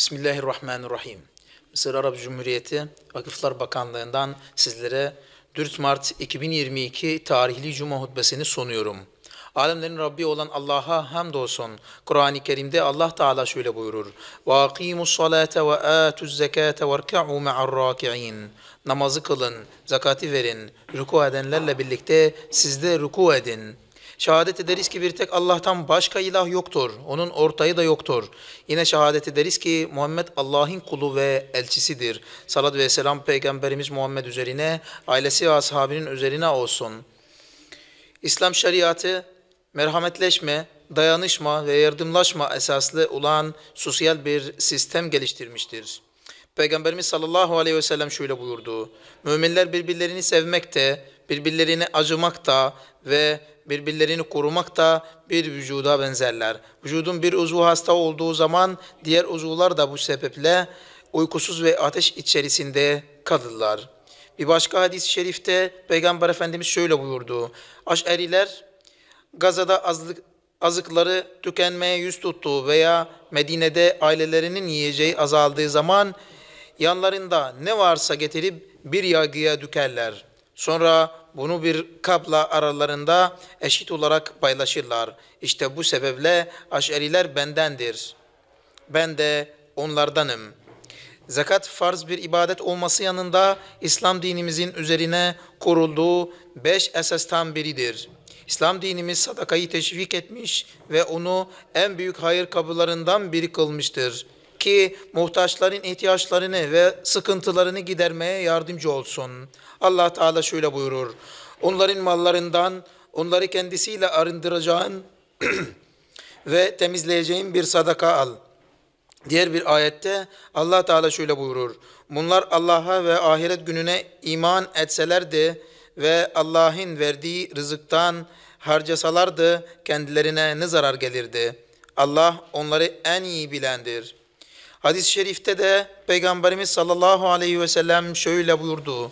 Bismillahirrahmanirrahim. Mısır Arap Cumhuriyeti Vakıflar Bakanlığı'ndan sizlere 4 Mart 2022 tarihli Cuma hutbesini sunuyorum. Alemlerin Rabbi olan Allah'a hamdolsun. Kur'an-ı Kerim'de Allah Teala şöyle buyurur. وَاَقِيمُ الصَّلَاةَ وَآتُ الزَّكَاةَ وَارْكَعُوا مَعَ الرَّاكِعِينَ Namazı kılın, zakati verin, ruku edenlerle birlikte sizde de ruku edin. Şehadet ederiz ki bir tek Allah'tan başka ilah yoktur. Onun ortayı da yoktur. Yine şehadet ederiz ki Muhammed Allah'ın kulu ve elçisidir. Salat ve selam Peygamberimiz Muhammed üzerine, ailesi ve ashabinin üzerine olsun. İslam şeriatı merhametleşme, dayanışma ve yardımlaşma esaslı olan sosyal bir sistem geliştirmiştir. Peygamberimiz sallallahu aleyhi ve sellem şöyle buyurdu. Müminler birbirlerini sevmekte, birbirlerine acımakta ve birbirlerini korumakta bir vücuda benzerler. Vücudun bir uzvu hasta olduğu zaman diğer uzuvlar da bu sebeple uykusuz ve ateş içerisinde kalırlar. Bir başka hadis-i şerifte Peygamber Efendimiz şöyle buyurdu. Aşeriler Gaza'da azlık, azıkları tükenmeye yüz tuttuğu veya Medine'de ailelerinin yiyeceği azaldığı zaman yanlarında ne varsa getirip bir yargıya dükerler. Sonra bunu bir kapla aralarında eşit olarak paylaşırlar. İşte bu sebeple aşeriler bendendir. Ben de onlardanım. Zekat farz bir ibadet olması yanında İslam dinimizin üzerine kurulduğu beş esastan biridir. İslam dinimiz sadakayı teşvik etmiş ve onu en büyük hayır kabullarından biri kılmıştır ki muhtaçların ihtiyaçlarını ve sıkıntılarını gidermeye yardımcı olsun. Allah Teala şöyle buyurur. Onların mallarından onları kendisiyle arındıracağın ve temizleyeceğin bir sadaka al. Diğer bir ayette Allah Teala şöyle buyurur. Bunlar Allah'a ve ahiret gününe iman etselerdi ve Allah'ın verdiği rızıktan harcasalardı kendilerine ne zarar gelirdi? Allah onları en iyi bilendir.'' Hadis-i şerifte de Peygamberimiz sallallahu aleyhi ve sellem şöyle buyurdu.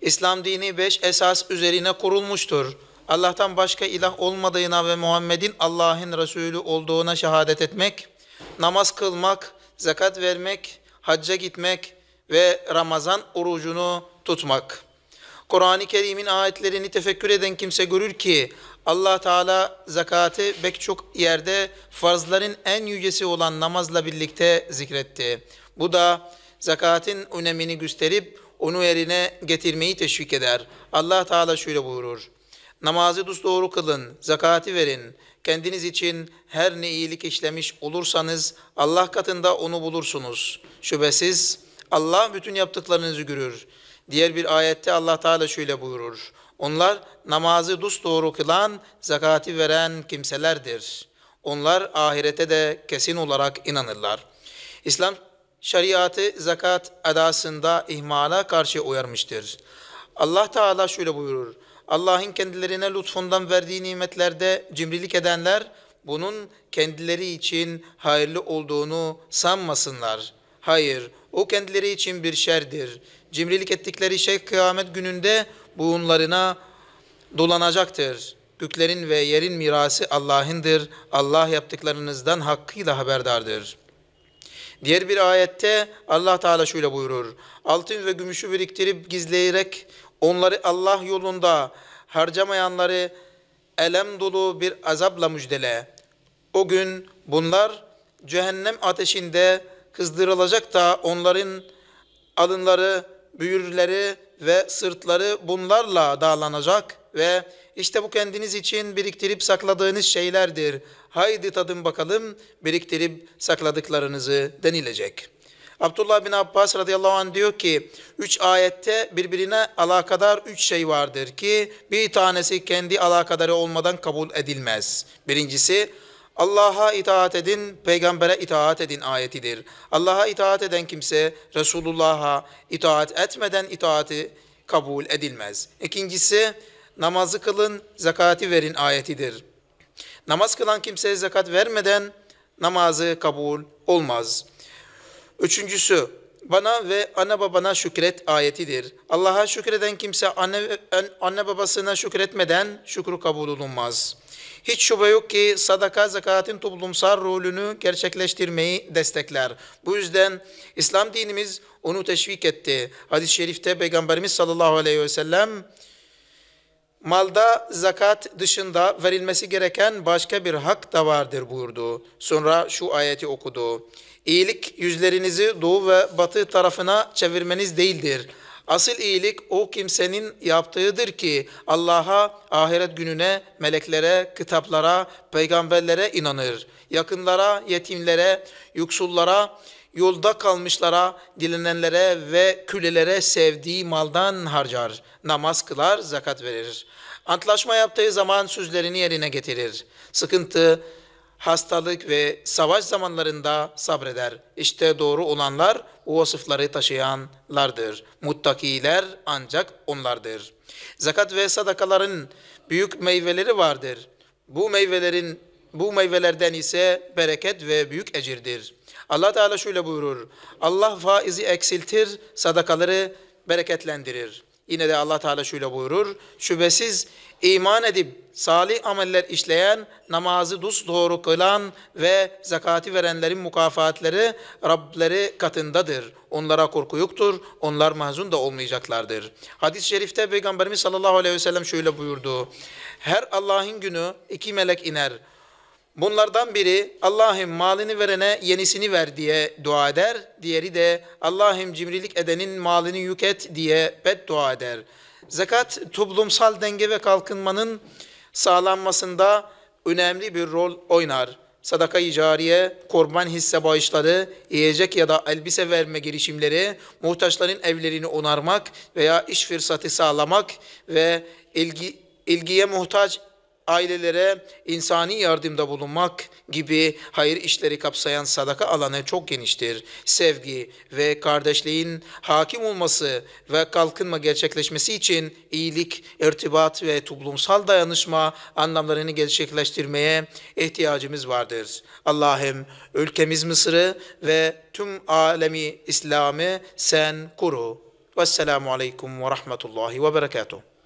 İslam dini beş esas üzerine kurulmuştur. Allah'tan başka ilah olmadığına ve Muhammed'in Allah'ın Resulü olduğuna şehadet etmek, namaz kılmak, zekat vermek, hacca gitmek ve Ramazan orucunu tutmak.'' Kur'an-ı Kerim'in ayetlerini tefekkür eden kimse görür ki allah Teala zakatı pek çok yerde farzların en yücesi olan namazla birlikte zikretti. Bu da zakatın önemini gösterip onu yerine getirmeyi teşvik eder. allah Teala şöyle buyurur. Namazı dosdoğru kılın, zakati verin. Kendiniz için her ne iyilik işlemiş olursanız Allah katında onu bulursunuz. Şüphesiz Allah bütün yaptıklarınızı görür. Diğer bir ayette Allah Teala şöyle buyurur. Onlar namazı dosdoğru kılan, zakati veren kimselerdir. Onlar ahirete de kesin olarak inanırlar. İslam şeriatı zakat adasında ihmala karşı uyarmıştır. Allah Teala şöyle buyurur. Allah'ın kendilerine lütfundan verdiği nimetlerde cimrilik edenler bunun kendileri için hayırlı olduğunu sanmasınlar. Hayır, o kendileri için bir şerdir. Cimrilik ettikleri şey kıyamet gününde buğunlarına dolanacaktır. Göklerin ve yerin mirası Allah'ındır. Allah yaptıklarınızdan hakkıyla haberdardır. Diğer bir ayette Allah Teala şöyle buyurur. Altın ve gümüşü biriktirip gizleyerek onları Allah yolunda harcamayanları elem dolu bir azapla müjdele. O gün bunlar cehennem ateşinde kızdırılacak da onların alınları, büyürleri ve sırtları bunlarla dağlanacak ve işte bu kendiniz için biriktirip sakladığınız şeylerdir. Haydi tadın bakalım biriktirip sakladıklarınızı denilecek. Abdullah bin Abbas radıyallahu anh diyor ki, üç ayette birbirine alakadar üç şey vardır ki bir tanesi kendi alakadarı olmadan kabul edilmez. Birincisi, Allah'a itaat edin, peygambere itaat edin ayetidir. Allah'a itaat eden kimse Resulullah'a itaat etmeden itaati kabul edilmez. İkincisi namazı kılın, zekati verin ayetidir. Namaz kılan kimseye zekat vermeden namazı kabul olmaz. Üçüncüsü bana ve anne babana şükret ayetidir. Allah'a şükreden kimse anne, anne babasına şükretmeden şükrü kabul olunmaz.'' Hiç şüphe yok ki sadaka zekatın toplumsal rolünü gerçekleştirmeyi destekler. Bu yüzden İslam dinimiz onu teşvik etti. Hadis-i şerifte Peygamberimiz sallallahu aleyhi ve sellem malda zekat dışında verilmesi gereken başka bir hak da vardır buyurdu. Sonra şu ayeti okudu. İyilik yüzlerinizi doğu ve batı tarafına çevirmeniz değildir. Asıl iyilik o kimsenin yaptığıdır ki Allah'a, ahiret gününe, meleklere, kitaplara, peygamberlere inanır. Yakınlara, yetimlere, yoksullara, yolda kalmışlara, dilinenlere ve kölelere sevdiği maldan harcar, namaz kılar, zakat verir. Antlaşma yaptığı zaman sözlerini yerine getirir. Sıkıntı, hastalık ve savaş zamanlarında sabreder. İşte doğru olanlar o vasıfları taşıyanlardır. Muttakiler ancak onlardır. Zakat ve sadakaların büyük meyveleri vardır. Bu meyvelerin bu meyvelerden ise bereket ve büyük ecirdir. Allah Teala şöyle buyurur. Allah faizi eksiltir, sadakaları bereketlendirir. Yine de Allah Teala şöyle buyurur. Şüphesiz iman edip salih ameller işleyen, namazı doğru kılan ve zakati verenlerin mükafatları Rableri katındadır. Onlara korku yoktur, onlar mahzun da olmayacaklardır. Hadis-i şerifte Peygamberimiz sallallahu aleyhi ve sellem şöyle buyurdu. Her Allah'ın günü iki melek iner. Bunlardan biri Allah'ım malini verene yenisini ver diye dua eder. Diğeri de Allah'ım cimrilik edenin malini yük et diye beddua eder. Zekat toplumsal denge ve kalkınmanın sağlanmasında önemli bir rol oynar. Sadaka-i cariye, korban hisse bağışları, yiyecek ya da elbise verme girişimleri, muhtaçların evlerini onarmak veya iş fırsatı sağlamak ve ilgi ilgiye muhtaç ailelere insani yardımda bulunmak gibi hayır işleri kapsayan sadaka alanı çok geniştir. Sevgi ve kardeşliğin hakim olması ve kalkınma gerçekleşmesi için iyilik, irtibat ve toplumsal dayanışma anlamlarını gerçekleştirmeye ihtiyacımız vardır. Allah'ım ülkemiz Mısır'ı ve tüm alemi İslam'ı sen kuru. Vesselamu aleyküm ve rahmetullahi ve berekatuhu.